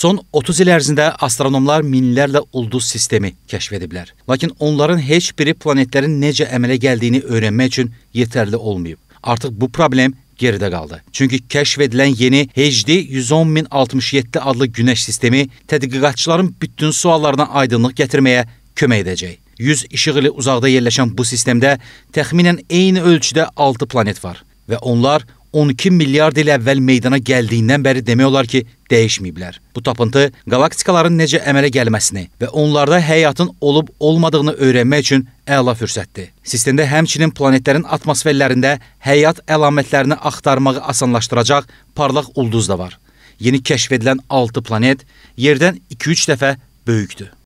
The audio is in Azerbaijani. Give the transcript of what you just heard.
Son 30 il ərzində astronomlar minlərlə ulduz sistemi kəşf ediblər. Lakin onların heç biri planetlərin necə əmələ gəldiyini öyrənmək üçün yetərli olmayıb. Artıq bu problem geridə qaldı. Çünki kəşf edilən yeni HD 110067 adlı günəş sistemi tədqiqatçıların bütün suallarına aydınlıq gətirməyə kömək edəcək. 100 işıq ili uzaqda yerləşən bu sistemdə təxminən eyni ölçüdə 6 planet var və onlar 12 milyard il əvvəl meydana gəldiyindən bəri demək olar ki, dəyişməyiblər. Bu tapıntı qalaktikaların necə əmələ gəlməsini və onlarda həyatın olub-olmadığını öyrənmək üçün əla fürsətdir. Sistemdə həmçinin planetlərin atmosferlərində həyat əlamətlərini axtarmağı asanlaşdıracaq parlaq ulduz da var. Yeni kəşf edilən 6 planet yerdən 2-3 dəfə böyükdür.